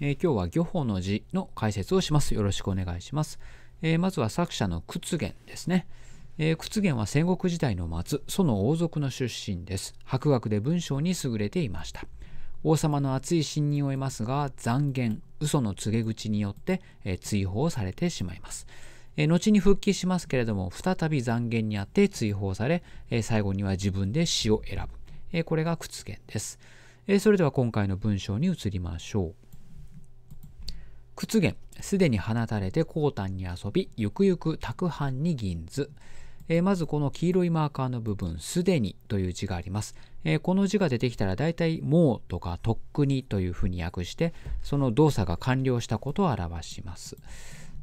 えー、今日は漁法の字の解説をします。よろしくお願いします。えー、まずは作者の屈原ですね。えー、屈原は戦国時代の末、その王族の出身です。博学で文章に優れていました。王様の熱い信任を得ますが、残言、嘘の告げ口によって、え追放されてしまいます。え後に復帰しますけれども、再び残言にあって追放され、え最後には自分で死を選ぶ。えこれが屈原です。えそれでは今回の文章に移りましょう。屈原、すでに放たれて高端に遊び、ゆくゆく卓藩に銀図。えー、まずこの黄色いマーカーの部分、すでにという字があります。えー、この字が出てきたら大体もうとかとっくにというふうに訳して、その動作が完了したことを表します。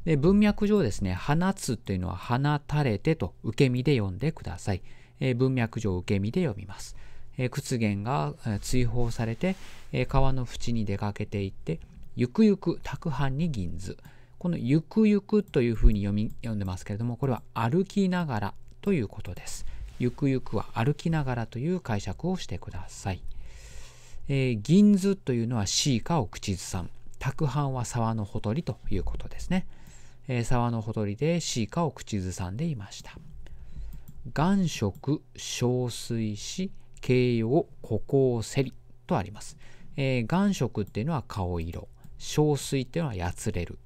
で文脈上ですね、放つというのは放たれてと受け身で読んでください。えー、文脈上受け身で読みます。えー、屈原が追放されて、え川の淵に出かけていって、ゆくゆく宅飯に銀図。このゆくゆくというふうに読み読んでますけれども、これは歩きながらということです。ゆくゆくは歩きながらという解釈をしてください。えー、銀図というのはシーカを口ずさん。宅飯は沢のほとりということですね。えー、沢のほとりでシーカを口ずさんでいました。岩食、憔水し、形容、古香せりとあります。えー、岩色っていうのは顔色。小水っていうのはやつれる。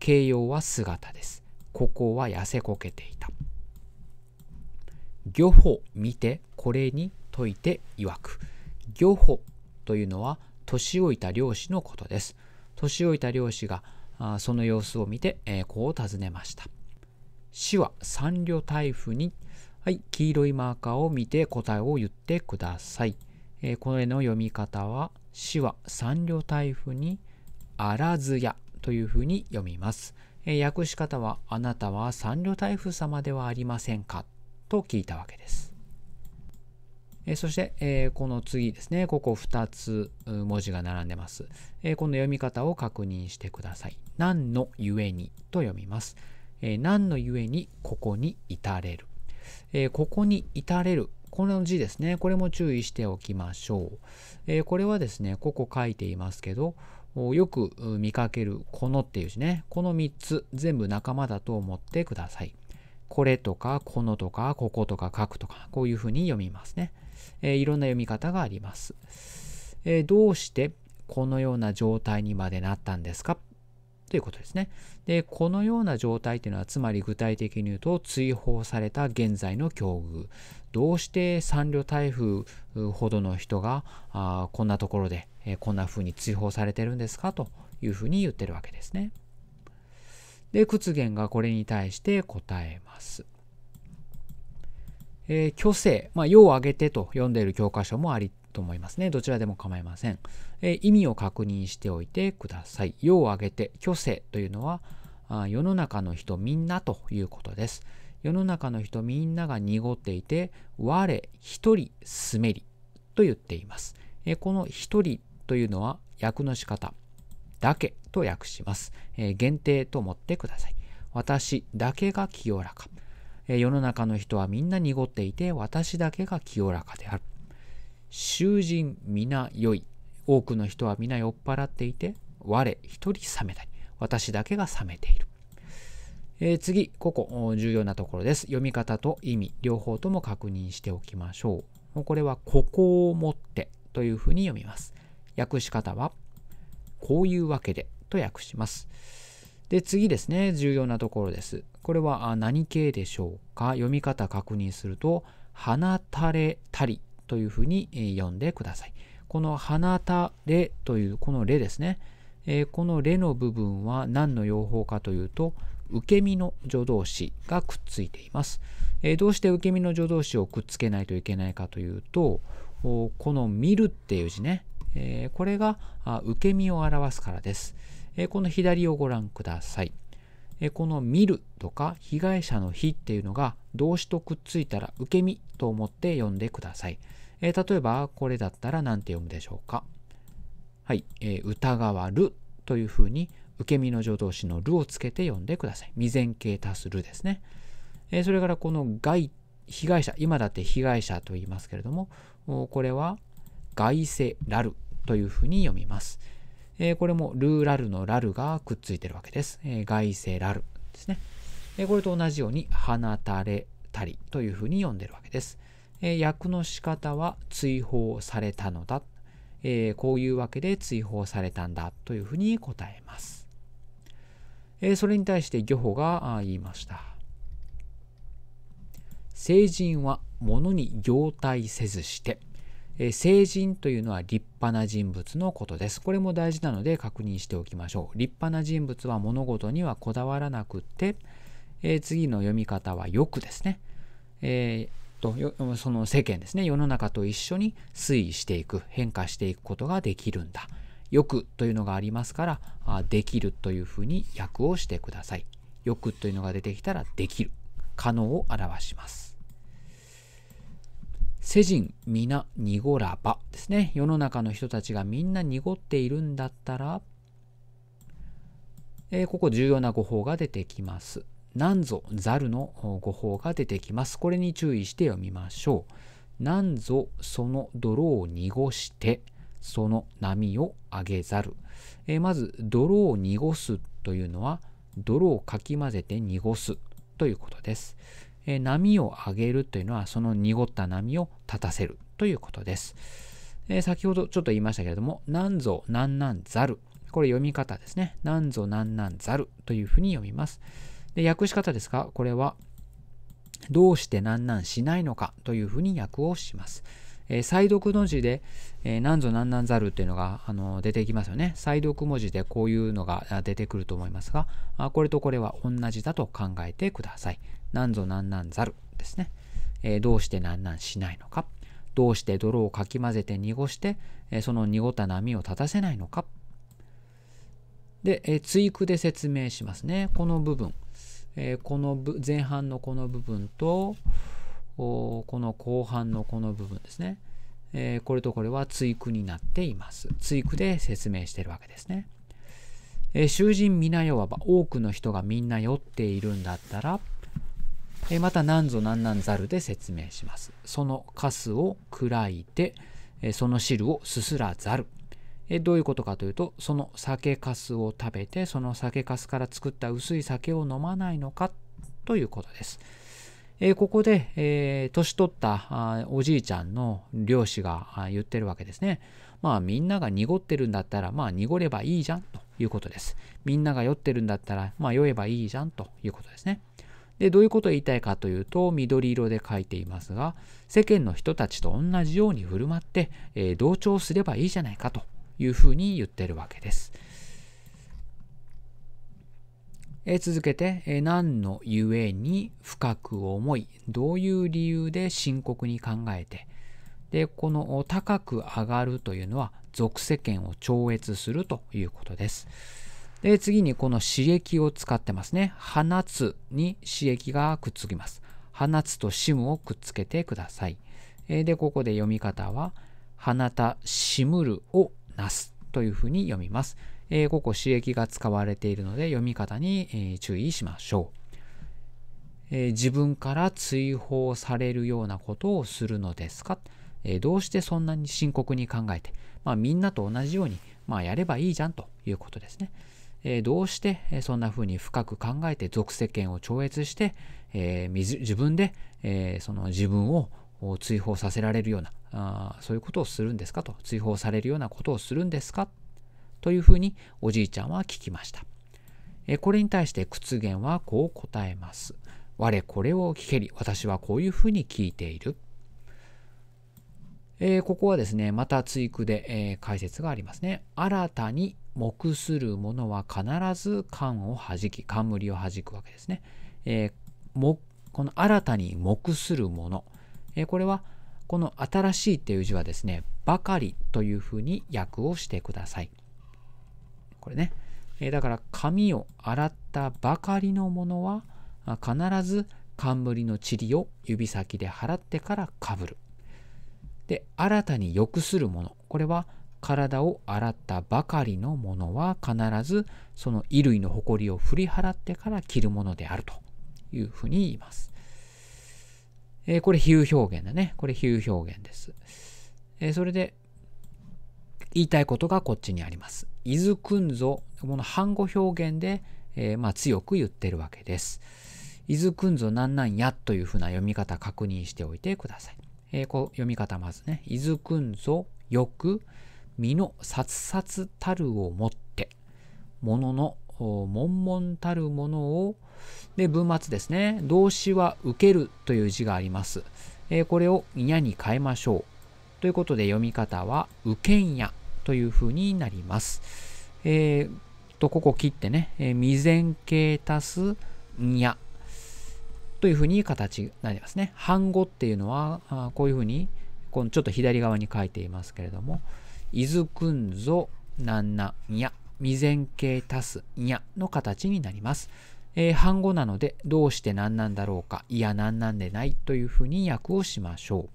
形容は姿です。ここは痩せこけていた。漁法見てこれに解いて曰く。漁法というのは年老いた漁師のことです。年老いた漁師があその様子を見て、えー、こう尋ねました。死は三両台風に、はい、黄色いマーカーを見て答えを言ってください。えー、これの読み方は、死は三両台風に、あらずやというふうに読みます。え訳し方は、あなたは三両大夫様ではありませんかと聞いたわけです。えそして、えこの次ですね、ここ2つ文字が並んでます、えこの読み方を確認してください。何のゆえにと読みます。え何のゆえにここに至れる。えここに至れる。この字ですね。これも注意しておきましょう。えこれはですね、ここ書いていますけど、よく見かけるこのっていう字ね。この3つ全部仲間だと思ってください。これとかこのとかこことか書くとかこういうふうに読みますね。えー、いろんな読み方があります、えー、どうしてこのような状態にまでなったんですかということですね。で、このような状態っていうのは、つまり具体的に言うと、追放された現在の境遇。どうして三両台風ほどの人が、あこんなところでえー、こんな風に追放されてるんですかという風に言ってるわけですね。で、屈原がこれに対して答えます。えー、虚勢、まあ、世を挙げてと読んでいる教科書もありと思いますね。どちらでも構いません。えー、意味を確認しておいてください。世を挙げて、虚勢というのはあ、世の中の人みんなということです。世の中の人みんなが濁っていて、我、一人、すめりと言っています。えー、この一人というのは訳の仕方だけと訳します、えー、限定と思ってください。私だけが清らか、えー、世の中の人はみんな濁っていて私だけが清らかである。囚人皆良い。多くの人は皆酔っ払っていて我一人冷めたり私だけが冷めている。えー、次、ここ重要なところです。読み方と意味、両方とも確認しておきましょう。これは、ここを持ってというふうに読みます。訳し方は、こういうわけでと訳します。で、次ですね、重要なところです。これは何系でしょうか読み方確認すると、放たれたりというふうに読んでください。この放たれというこのれですね。えこのれの部分は何の用法かというと、受け身の助動詞がくっついています。えどうして受け身の助動詞をくっつけないといけないかというと、この見るっていう字ね、えこれが受け身を表すからです。えこの左をご覧ください。えこの「見る」とか「被害者の日」っていうのが動詞とくっついたら受け身と思って読んでください。え例えばこれだったら何て読むでしょうか。はい、え疑わるというふうに受け身の助動詞のるをつけて読んでください。未然形足するですね。えそれからこの害、被害者、今だって被害者と言いますけれども、これは外せらるというふうに読みます。えー、これもルーラルのラルがくっついてるわけです。えー、外世ラルですね。えー、これと同じように放たれたりというふうに読んでるわけです。えー、訳の仕方は追放されたのだ。えー、こういうわけで追放されたんだというふうに答えます。えー、それに対して漁法が言いました。成人は物に業態せずして。え成人というのは立派な人物のことです。これも大事なので確認しておきましょう。立派な人物は物事にはこだわらなくって、えー、次の読み方はよくですね。えー、とその世間ですね世の中と一緒に推移していく変化していくことができるんだよくというのがありますからあできるというふうに訳をしてくださいよくというのが出てきたらできる可能を表します世人皆濁らばですね。世の中の人たちがみんな濁っているんだったら、えー、ここ重要な語法が出てきます。なんぞざるの語法が出てきます。これに注意して読みましょう。なんぞその泥を濁して、その波を上げざる。えー、まず、泥を濁すというのは、泥をかき混ぜて濁すということです。波を上げるというのはその濁った波を立たせるということです。え先ほどちょっと言いましたけれども、なんぞなんなんざる。これ読み方ですね。なんぞなんなんざるというふうに読みます。で訳し方ですが、これは、どうしてなんなんしないのかというふうに訳をします。えー、再読の字で、えー、なんぞなんなんざるというのが、あの出てきますよね。再読文字でこういうのが出てくると思いますが、あこれとこれは同じだと考えてください。なんぞなんなんざるですね、えー、どうしてなんなんしないのかどうして泥をかき混ぜて濁して、えー、その濁った波を立たせないのかで、えー、追句で説明しますねこの部分、えー、この前半のこの部分とこの後半のこの部分ですね、えー、これとこれは追句になっています追句で説明してるわけですね、え囚人皆わば多くの人がみんな酔っているんだったら「えまた何ぞ何なんざるで説明します。そのカスを砕いて、えその汁をすすらざる。えどういうことかというと、その酒カスを食べて、その酒カスから作った薄い酒を飲まないのかということです。えここで、えー、年取ったあおじいちゃんの漁師が言ってるわけですね。まあみんなが濁ってるんだったら、まあ濁ればいいじゃんということです。みんなが酔ってるんだったら、まあ酔えばいいじゃんということですね。でどういうことを言いたいかというと緑色で書いていますが世間の人たちと同じように振る舞って、えー、同調すればいいじゃないかというふうに言ってるわけです。え続けて、え何のゆえに深く思いどういう理由で深刻に考えてでこの高く上がるというのは俗世間を超越するということです。で次にこの刺激を使ってますね。放つに刺激がくっつきます。放つとシムをくっつけてください。で、ここで読み方は、放たしむるをなすというふうに読みます。ここ刺激が使われているので読み方に、注意しましょう、自分から追放されるようなことをするのですか、どうしてそんなに深刻に考えて、まあ、みんなと同じように、まあ、やればいいじゃんということですね。えどうして、えそんな風に深く考えて俗世間を超越して、えー、自分で、えその自分を追放させられるようなあそういうことをするんですかと追放されるようなことをするんですかというふうにおじいちゃんは聞きました。えこれに対して屈原はこう答えます。我これを聞けり私はこういう風に聞いている。えー、ここはですね、また追句で、えー、解説がありますね。新たに目するものは必ず缶を弾き、冠を弾くわけですね。えー、この新たに目するもの、えー、これはこの新しいっていう字はですね、ばかりというふうに訳をしてください。これね、えー、だから髪を洗ったばかりのものは必ず冠の塵を指先で払ってからかぶる。で、新たにくするもの。これは体を洗ったばかりのものは必ずその衣類のりを振り払ってから着るものであるというふうに言います。えー、これ比喩表現だね。これ比喩表現です。えー、それで言いたいことがこっちにあります。伊豆くんぞ、この反語表現で、えー、まあ、強く言ってるわけです。伊豆くんぞなんなんやというふうな読み方確認しておいてください。えー、こう読み方まずね。いずくんぞ、よく、身のさつさつたるをもって、ものの、悶々たるものを、で、文末ですね。動詞は受けるという字があります。えー、これをにゃに変えましょう。ということで読み方は、受けんやというふうになります。えー、と、ここ切ってね、えー、未然形足す、んやというふうに形になりますね。半語っていうのは、あこういうふうに、このちょっと左側に書いていますけれども、いずくんぞ、なんな、にゃ、未然形足す、にゃの形になります。えー、半語なので、どうして何なんだろうか、いや何なんでないというふうに訳をしましょう。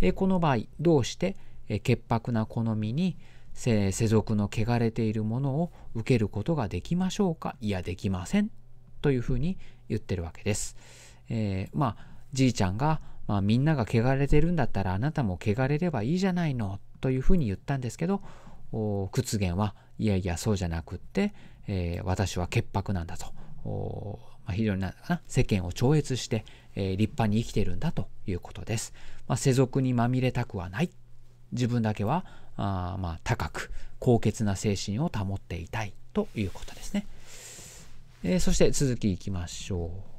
えー、この場合、どうして、えー、潔白な好みに、世俗の汚れているものを受けることができましょうか、いやできませんというふうに言ってるわけです。えー、まあ、じいちゃんが、まあ、みんなが汚れてるんだったらあなたも汚れればいいじゃないのというふうに言ったんですけど、屈原はいやいやそうじゃなくって、えー、私は潔白なんだと、まあ、非常になな世間を超越して、えー、立派に生きてるんだということです。まあ、世俗にまみれたくはない自分だけはあまあ高く高潔な精神を保っていたいということですね。えー、そして続きいきましょう。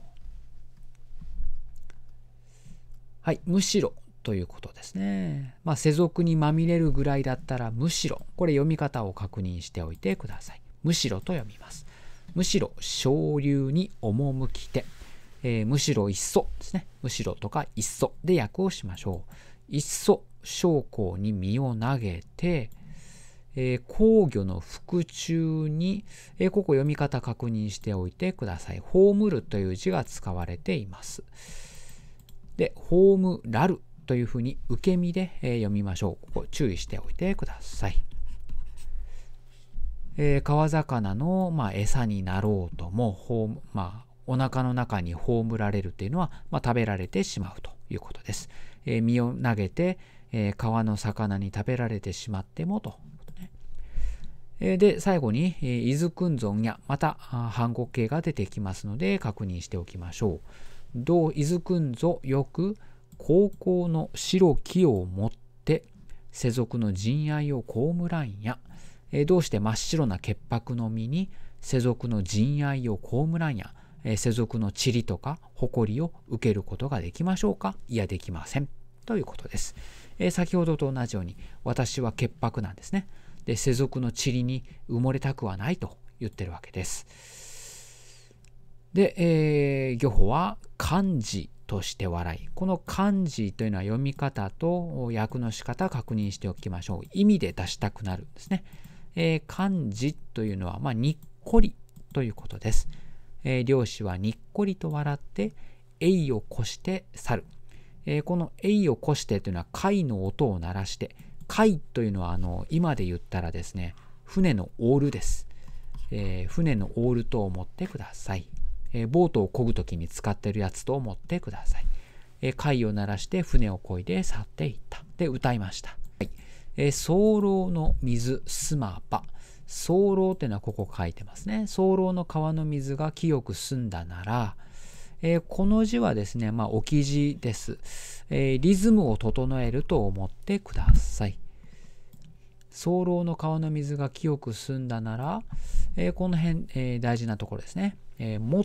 はい、むしろということですね。まあ、世俗にまみれるぐらいだったら、むしろ、これ読み方を確認しておいてください。むしろと読みます。むしろ、昇流に赴きて、えー、むしろいっそですね。むしろとかいっそで訳をしましょう。いっそ、将校に身を投げて、えー、皇居の腹中に、えー、ここ読み方確認しておいてください。葬るという字が使われています。で、ホームラルというふうに受け身で、え読みましょう。ここ注意しておいてください。えー、川魚の、まあ、餌になろうとも、ほまあ、お腹の中に葬られるというのは、まあ、食べられてしまうということです。えー、身を投げて、えー、川の魚に食べられてしまってもと。えー、で、最後に、えー、伊豆くんゾンや、また、反語形が出てきますので、確認しておきましょう。どういずくんぞよく高校の白木を持って世俗の仁愛をむらんや、えー、どうして真っ白な潔白の身に世俗の仁愛をむらんや、えー、世俗の塵とか誇りを受けることができましょうかいやできませんということです、えー、先ほどと同じように私は潔白なんですねで世俗の塵に埋もれたくはないと言ってるわけですで、えー、漁法は漢字として笑い。この漢字というのは読み方と訳の仕方確認しておきましょう。意味で出したくなるんですね。えー、漢字というのは、まあ、にっこりということです。えー、漁師はにっこりと笑って、栄を越して去る。えー、この栄を越してというのは貝の音を鳴らして、貝というのはあの今で言ったらですね、船のオールです。えー、船のオールと思ってください。えー、ボートを漕ぐ時に使ってるやつと思ってください。えー、貝を鳴らして船を漕いで去っていった。で、歌いました。はい。えー、早漏の水、スマパ。早漏っていうのはここ書いてますね。早漏の川の水が清く澄んだなら、えー、この字はですね、まあ、置き字です、えー、リズムを整えると思ってください。早漏の川の水が清く澄んだなら、えー、この辺、え大事なところですね。えもっ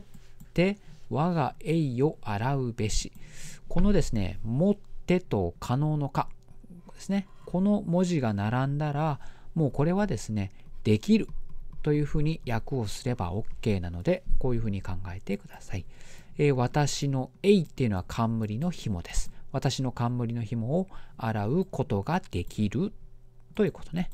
て我が栄を洗うべし。このですね、持ってと可能のかですね。この文字が並んだら、もうこれはですね、できるというふうに訳をすれば OK なので、こういうふうに考えてください。えー、私の栄っていうのは冠の紐です。私の冠の紐を洗うことができるということね。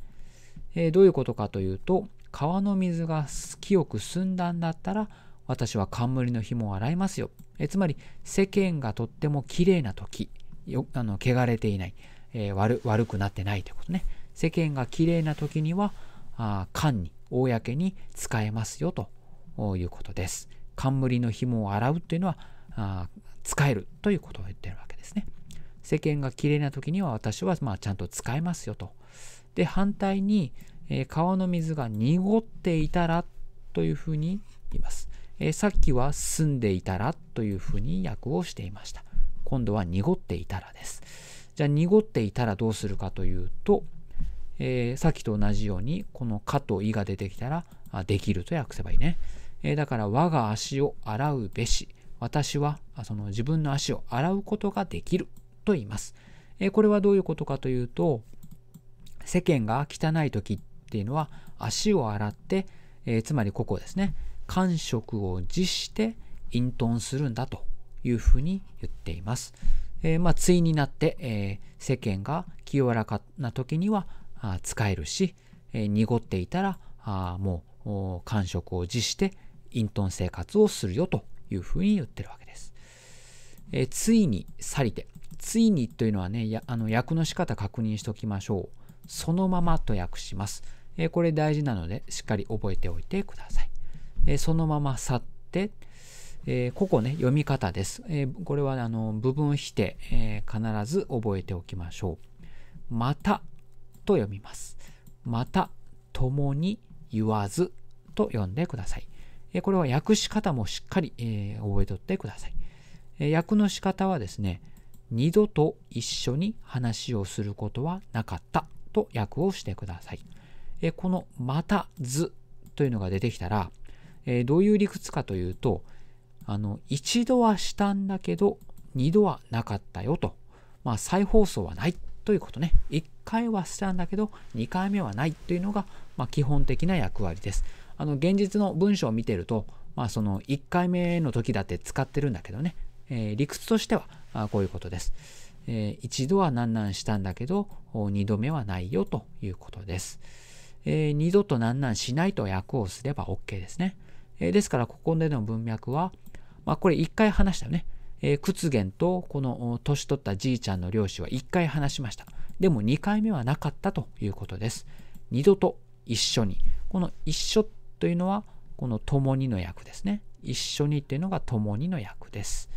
えー、どういうことかというと、川の水が清く澄んだんだったら、私は冠の紐を洗いますよ。えつまり、世間がとっても綺麗な時、よあの汚れていない、えー、悪、悪くなってないということね。世間が綺麗な時には、あ官に、公に使えますよということです。冠の紐を洗うというのは、あ使えるということを言ってるわけですね。世間が綺麗な時には私はまあちゃんと使えますよと。で、反対に、えー、川の水が濁っていたらというふうに言います。えさっきは住んでいたらというふうに訳をしていました。今度は濁っていたらです。じゃあ濁っていたらどうするかというと、えー、さっきと同じようにこの「か」と「い」が出てきたら「できる」と訳せばいいね。えー、だから「我が足を洗うべし」私はその自分の足を洗うことができると言います。えー、これはどういうことかというと世間が汚い時っていうのは足を洗って、えつまりここですね感触を辞して隠遁するんだというふうに言っています。えー、まあ、対になって、えー、世間が清らかな時にはあ使えるし、えー、濁っていたらあもう感触を辞して隠遁生活をするよというふうに言ってるわけです。えついに去りて。ついにというのはね、やあの訳の仕方確認しておきましょう。そのままと訳します。えこれ大事なのでしっかり覚えておいてください。えー、そのまま去って、えー、ここね、読み方です。えー、これはあの部分否定、えー、必ず覚えておきましょう。またと読みます。また、共に言わずと読んでください。えこれは訳し方もしっかり、え覚えておってください。え訳の仕方はですね、二度と一緒に話をすることはなかったと訳をしてください。えこのまた図というのが出てきたら、えー、どういう理屈かというと、あの、一度はしたんだけど、二度はなかったよと。まあ、再放送はないということね。一回はしたんだけど、二回目はないというのが、まあ、基本的な役割です。あの、現実の文章を見てると、まあ、その一回目の時だって使ってるんだけどね。えー、理屈としては、あこういうことです。えー、一度はな々したんだけど、二度目はないよということです。えー、二度とな々しないと訳をすれば OK ですね。えですから、ここでの文脈は、まあ、これ一回話したよね。えー、屈原とこの年取ったじいちゃんの漁師は一回話しました。でも2回目はなかったということです。二度と一緒に。この一緒というのは、この共にの役ですね。一緒にっていうのが共にの役です。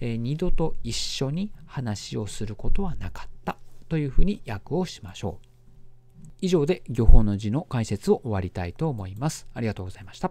えー、二度と一緒に話をすることはなかったというふうに訳をしましょう。以上で漁法の字の解説を終わりたいと思います。ありがとうございました。